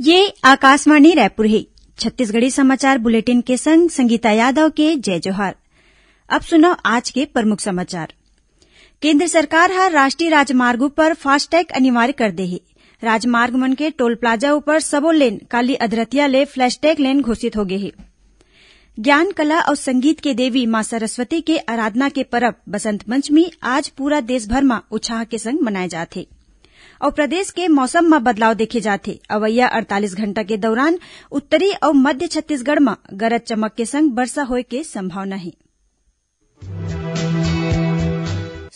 ये आकाशवाणी रायपुर है छत्तीसगढ़ी समाचार बुलेटिन के संग संगीता यादव के जय जोहार अब सुनो आज के प्रमुख समाचार केंद्र सरकार हर राष्ट्रीय राजमार्गो पर फास्टैग अनिवार्य कर दे है राजमार्ग मन के टोल प्लाजा ऊपर सबो लेन काली अधरतिया ले फ्लैशटैग लेन घोषित हो गये है ज्ञान कला और संगीत के देवी मां सरस्वती के आराधना के पर्व बसंत पंचमी आज पूरा देशभर में उत्साह के संग मनाये जाते हैं और प्रदेश के मौसम में बदलाव देखे जाते अवैया अड़तालीस घंटा के दौरान उत्तरी और मध्य छत्तीसगढ़ में गरज चमक के संग वर्षा होए के संभावना है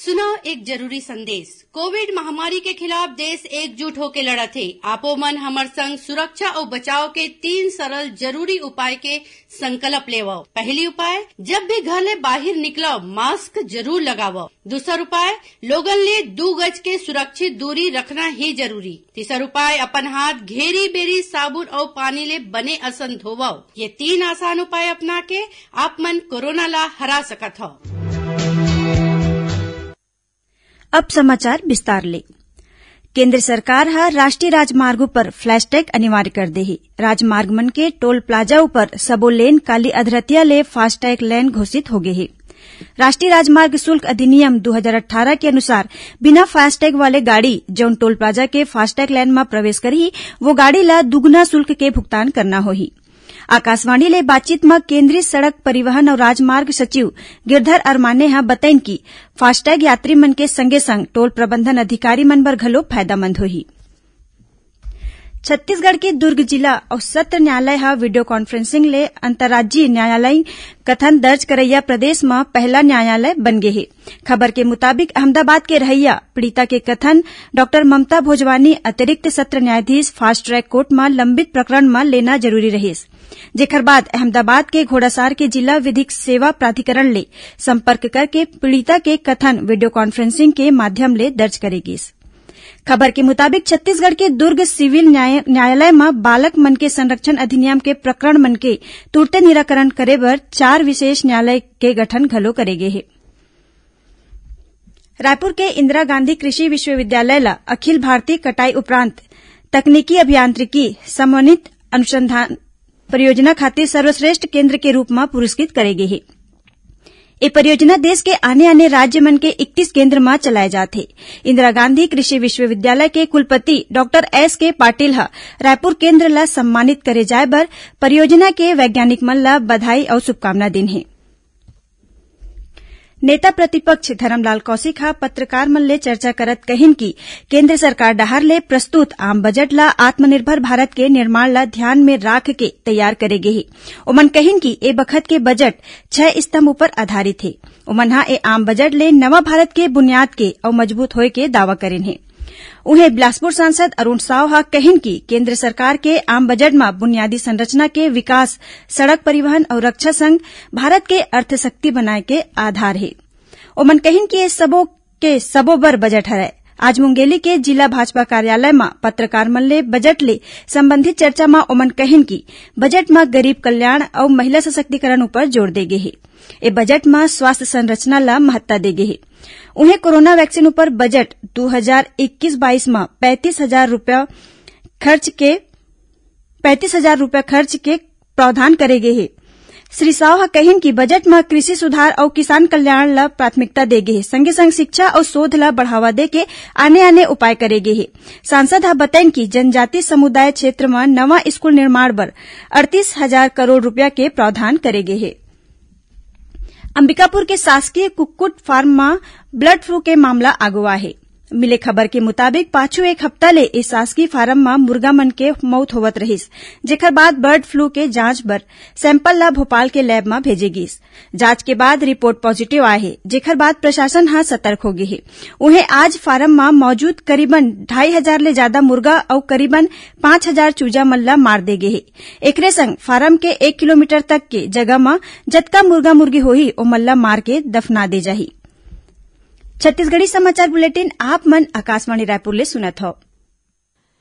सुनो एक जरूरी संदेश कोविड महामारी के खिलाफ देश एकजुट होकर लड़ा थे आपो मन हमार संग सुरक्षा और बचाव के तीन सरल जरूरी उपाय के संकल्प लेवाओ पहली उपाय जब भी घर ले बाहर निकलो मास्क जरूर लगाओ दूसर उपाय लोगन ले दो गज के सुरक्षित दूरी रखना ही जरूरी तीसरा उपाय अपन हाथ घेरी बेरी साबुन और पानी ले बने असन धोवाओ ये तीन आसान उपाय अपना के आप मन कोरोना ला हरा सकत हो अब समाचार विस्तार ले केंद्र सरकार हर राष्ट्रीय राजमार्ग पर फ्लैशटैग अनिवार्य कर दे ही राजमार्ग मन के टोल प्लाजा ऊपर सबो लेन काली अधरतिया ले फास्टैग लेन घोषित हो गए है राष्ट्रीय राजमार्ग शुल्क अधिनियम 2018 के अनुसार बिना फास्टैग वाले गाड़ी जौन टोल प्लाजा के फास्टैग लेन में प्रवेश करी वो गाड़ी ला दुगुना शुल्क के भुगतान करना होही आकाशवाणी बातचीत में केंद्रीय सड़क परिवहन और राजमार्ग सचिव गिरधर अरमाने ह बतइन् कि फास्टैग यात्री मन के संगे संग टोल प्रबंधन अधिकारी मन पर घलो फायदामंद होही छत्तीसगढ़ के दुर्ग जिला और सत्र न्यायालय ह वीडियो कॉन्फ्रेंसिंग ले अंतर्राज्यीय न्यायालय कथन दर्ज करैया प्रदेश में पहला न्यायालय बनगे है खबर के मुताबिक अहमदाबाद के रहैया पीड़िता के कथन डॉक्टर ममता भोजवानी अतिरिक्त सत्र न्यायाधीश फास्ट ट्रैक कोर्ट में लंबित प्रकरण में लेना जरूरी रहे जेकर बाद अहमदाबाद के घोड़ासार के जिला विधिक सेवा प्राधिकरण ले संपर्क करके पीड़िता के कथन वीडियो कॉन्फ्रेंसिंग के माध्यम ले दर्ज करेगी खबर के मुताबिक छत्तीसगढ़ के दुर्ग सिविल न्यायालय में बालक मन के संरक्षण अधिनियम के प्रकरण मन के तुरते निराकरण करे बर चार विशेष न्यायालय के गठन घलो करे गे हे रायपुर के इंदिरा गांधी कृषि विश्वविद्यालय ला अखिल भारतीय कटाई उपरांत तकनीकी अभियांत्रिकी समन्वित अनुसंधान परियोजना खातिर सर्वश्रेष्ठ केंद्र के रूप में पुरस्कृत करे ये परियोजना देश के आने आने राज्य मन के इकतीस केन्द्र मा चलाए जाते इंदिरा गांधी कृषि विश्वविद्यालय के कुलपति डॉक्टर एसके पाटिल ह रायपुर केन्द्र ला सम्मानित करे जाए बर परियोजना के वैज्ञानिक मन ला बधाई और शुभकामना दिन है नेता प्रतिपक्ष धरमलाल कौशिक हा पत्रकार मन ले चर्चा करत कहिन कि केन्द्र सरकार डहर ले प्रस्तुत आम बजट ला आत्मनिर्भर भारत के निर्माण ला ध्यान में राख के तैयार करेगी उमन हे कहिन कि ए बखत के बजट छह स्तंभ पर आधारित है उमन हा ए आम बजट ले नवा भारत के बुनियाद के और मजबूत होए के दावा करें हैं उन्हें बिलासपुर सांसद अरूण साव हा कहिन की केन्द्र सरकार के आम बजट में बुनियादी संरचना के विकास सड़क परिवहन और रक्षा संघ भारत के अर्थशक्ति बनाए के आधार है ओमन कहिन की सबो के सबो बर बजट हरय आज मुंगेली के जिला भाजपा कार्यालय में पत्रकार मन ले बजट ले संबंधित चर्चा में ओमन कहिन कि बजट में गरीब कल्याण और महिला सशक्तिकरण ऊपर जोर दे गये ए बजट में स्वास्थ्य संरचना ला महत्ता दे गये है उन्हें कोरोना वैक्सीन पर बजट दो हजार इक्कीस बाईस में पैंतीस हजार रूपये खर्च के प्रावधान करे गए हे श्री साव कहन की कि बजट में कृषि सुधार और किसान कल्याण ल प्राथमिकता दे गई संगे संग शिक्षा और शोध ल बढ़ावा दे के आने आने उपाय करे गए है सांसद ह बताइन कि जनजाति समुदाय क्षेत्र में नवा स्कूल निर्माण पर अड़तीस हजार करोड़ रूपया के प्रावधान करे गए हे अंबिकापुर के शासकीय कुक्कुट फार्म में बर्ड फ्लू के मामला आगुआ है मिले खबर के मुताबिक पाछू एक हफ्ता ले इस शासकीय फार्म में मुर्गा मन के मौत होवत रहीस जेखर बाद बर्ड फ्लू के जांच बर सैंपल ला भोपाल के लैब में भेजे गिस जांच के बाद रिपोर्ट पॉजिटिव आए हे जेखर बाद प्रशासन ह सतर्क हो गये है उन्हें आज फार्म में मौजूद करीबन ढाई हजार ले ज्यादा मुर्गा और करीबन पांच हजार चूजा मल्ला मार दे गे हे संग फार्म के एक किलोमीटर तक के जगह में जतका मुर्गा मुर्गी हो मल्ला मन मार के दफना दे जाये छत्तीसगढ़ी समाचार बुलेटिन आप मन आकाशवाणी रायपुर ले सुनत हव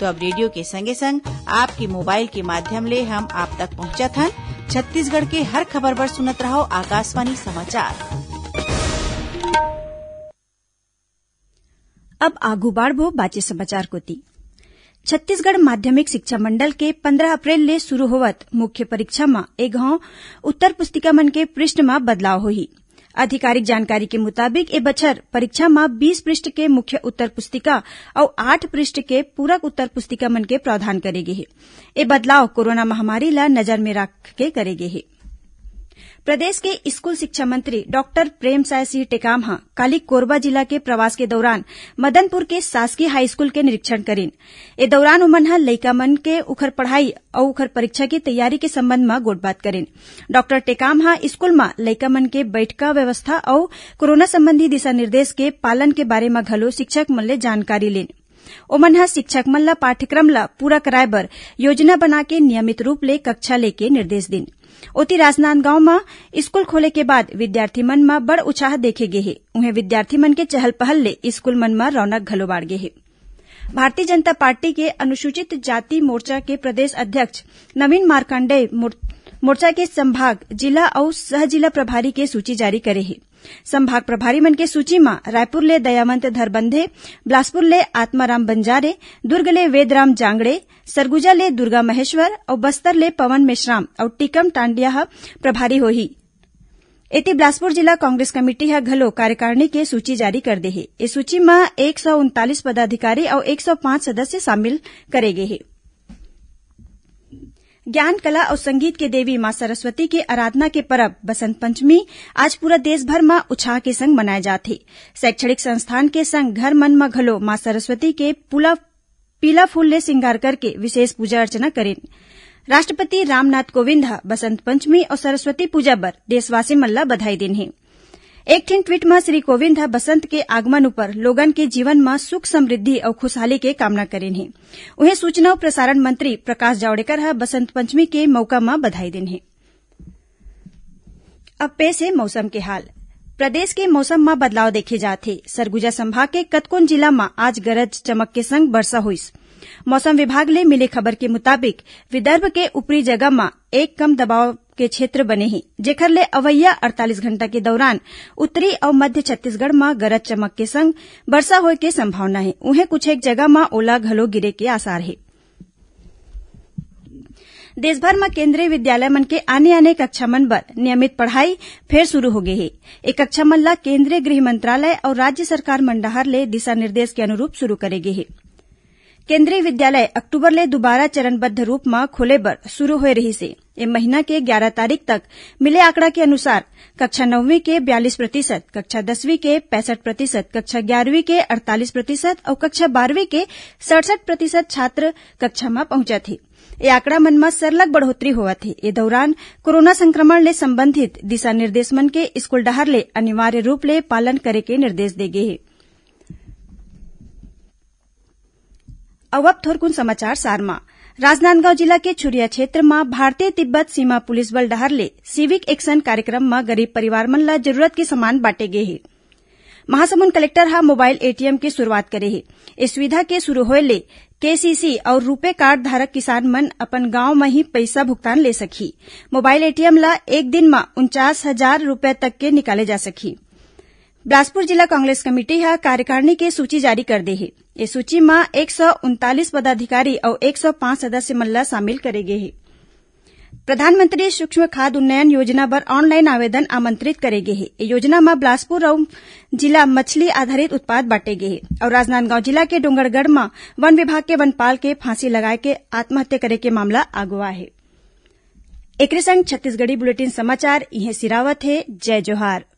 तो अब रेडियो के संगे संग आपके मोबाइल के माध्यम ले हम आप तक पहुंचा थन छत्तीसगढ़ के हर खबर पर सुनत रहो आकाशवाणी समाचार अब आगू बाढ़ बाचे समाचार कोती छत्तीसगढ़ माध्यमिक शिक्षा मंडल के 15 अप्रैल ले शुरू होवत मुख्य परीक्षा में एक उत्तर पुस्तिका मन के पृष्ठ में बदलाव हुई आधिकारिक जानकारी के मुताबिक ए बच्छर परीक्षा में बीस पृष्ठ के मुख्य उत्तर पुस्तिका और आठ पृष्ठ के पूरक उत्तर पुस्तिका मन के प्रावधान करेगी ए बदलाव कोरोना महामारी ला नजर में रख के करेगी प्रदेश के स्कूल शिक्षा मंत्री डॉक्टर प्रेमसाय सिंह टेकाम काली कोरबा जिला के प्रवास के दौरान मदनपुर के शासकीय हाईस्कूल के निरीक्षण करीन ए दौरान ओमन लैका मन के उखर पढ़ाई और उखर परीक्षा की तैयारी के संबंध में गोठबात करीन डॉक्टर टेकाम स्कूल में लैका मन के बैठका व्यवस्था और कोरोना संबंधी दिशा निर्देश के पालन के बारे में घलो शिक्षक मन ले जानकारी लें उमनहा शिक्षक मन पाठ्यक्रम ला पूरा कराए बर योजना बना के नियमित रूप ले कक्षा ले के निर्देश दिन ઓતી राजनांदगांव स्कूल खोले के बाद विद्यार्थी मन में बड़ उत्साह देखे गये है उन्हें विद्यार्थी मन के चहल पहल ले स्कूल मन में रौनक घलो बाढ़ गये भारतीय जनता पार्टी के अनुसूचित जाति मोर्चा के प्रदेश अध्यक्ष नवीन मार्कंडेय मोर्चा के संभाग जिला और सह जिला प्रभारी के सूची जारी करे हे संभाग प्रभारी मन के सूची में रायपुर ले दयावंत धरबंधे बिलासपुर ले आत्माराम बंजारे दुर्ग ले वेदराम जांगड़े सरगुजा ले दुर्गा महेश्वर और बस्तर ले पवन मेश्राम और टीकम टांडिया प्रभारी होही एति बिलासपुर जिला कांग्रेस कमेटी है घलो कार्यकारिणी के सूची जारी कर दे है इस सूची में एक सौ उनतालीस पदाधिकारी और एक सौ पांच सदस्य शामिल करे गये हैं ज्ञान कला और संगीत के देवी मां सरस्वती की आराधना के पर्व बसंत पंचमी आज पूरा देशभर में उत्साह के संग मनाए जाते शैक्षणिक संस्थान के संग घर मन में घलो मां सरस्वती के पीला फूल ले सिंगार करके विशेष पूजा अर्चना करें राष्ट्रपति रामनाथ कोविंद बसंत पंचमी और सरस्वती पूजा पर देशवासी मल्ला बधाई दिन एक ट्वीट में श्री कोविंद है बसंत के आगमन लोगन के जीवन में सुख समृद्धि और खुशहाली के कामना करे हैं उन्हें सूचना और प्रसारण मंत्री प्रकाश जावड़ेकर है बसंत पंचमी के मौका में बधाई दिन है अब पेश है मौसम के हाल प्रदेश के मौसम में बदलाव देखे जाते सरगुजा संभाग के कतकोन जिला में आज गरज चमक के संग वर्षा हुई मौसम विभाग ले मिली खबर के मुताबिक विदर्भ के ऊपरी जगह में एक कम दबाव के क्षेत्र बने हे जेखर ले अवैया अड़तालीस घंटा के दौरान उत्तरी और मध्य छत्तीसगढ़ में गरज चमक के संग वर्षा होने के संभावना है उन्हें कुछ एक जगह में ओला घलो गिरे के आसार है देशभर में केंद्रीय विद्यालय मन के आने आने कक्षा मन पर नियमित पढ़ाई फिर शुरू हो गई है एक कक्षा मन ल केंद्रीय गृह मंत्रालय और राज्य सरकार मंडहर ले दिशा निर्देश के अनुरूप शुरू करेगी है विद्यालय अक्टूबर ले दोबारा चरणबद्ध में खोले बर शुरू हो रही से ए महीना के ग्यारह तारीख तक मिले आंकड़ा के अनुसार कक्षा नौवीं के बयालीस प्रतिशत कक्षा दसवीं के पैंसठ प्रतिशत कक्षा ग्यारहवीं के अड़तालीस प्रतिशत और कक्षा बारहवीं के सड़सठ प्रतिशत छात्र कक्षा में पहुंचा थे में सरलग बढ़ोतरी हुआ थी इस दौरान कोरोना संक्रमण ले संबंधित दिशा निर्देश मन के स्कूल डहार ले अनिवार्य रूप ले पालन करे के निर्देश दिए गए हैं अब थोरकुन समाचार सारमा राजनांदगांव जिला के छुरिया क्षेत्र में भारतीय तिब्बत सीमा पुलिस बल डहर ले सिविक एक्शन कार्यक्रम में गरीब परिवार मन ला जरूरत के समान बांटे गए हैं महासमुंद कलेक्टर हा मोबाइल एटीएम की शुरूआत करे है इस सुविधा के शुरू होए ले केसीसी और रूपे कार्ड धारक किसान मन अपन गांव में ही पैसा भुगतान ले सकी मोबाइल एटीएम ला एक दिन में उनचास हजार रूपये तक के निकाले जा सकी बिलासपुर जिला कांग्रेस कमेटी ह कार्यकारिणी के सूची जारी कर दे हे ए सूची में एक सौ उनतालीस पदाधिकारी और एक सौ पांच सदस्य मल्ला शामिल करे गए हे प्रधानमंत्री सूक्ष्म खाद उन्नयन योजना पर ऑनलाइन आवेदन आमंत्रित करे गए हे योजना में बिलासपुर और जिला मछली आधारित उत्पाद बांटे गए हे और राजनांदगांव जिला के डोंगरगढ़ में वन विभाग के वनपाल के फांसी लगाए के आत्महत्या करे के मामला आगुआ है एकरे संग छत्तीसगढ़ी बुलेटिन समाचार इहें सिरावत है जय जोहार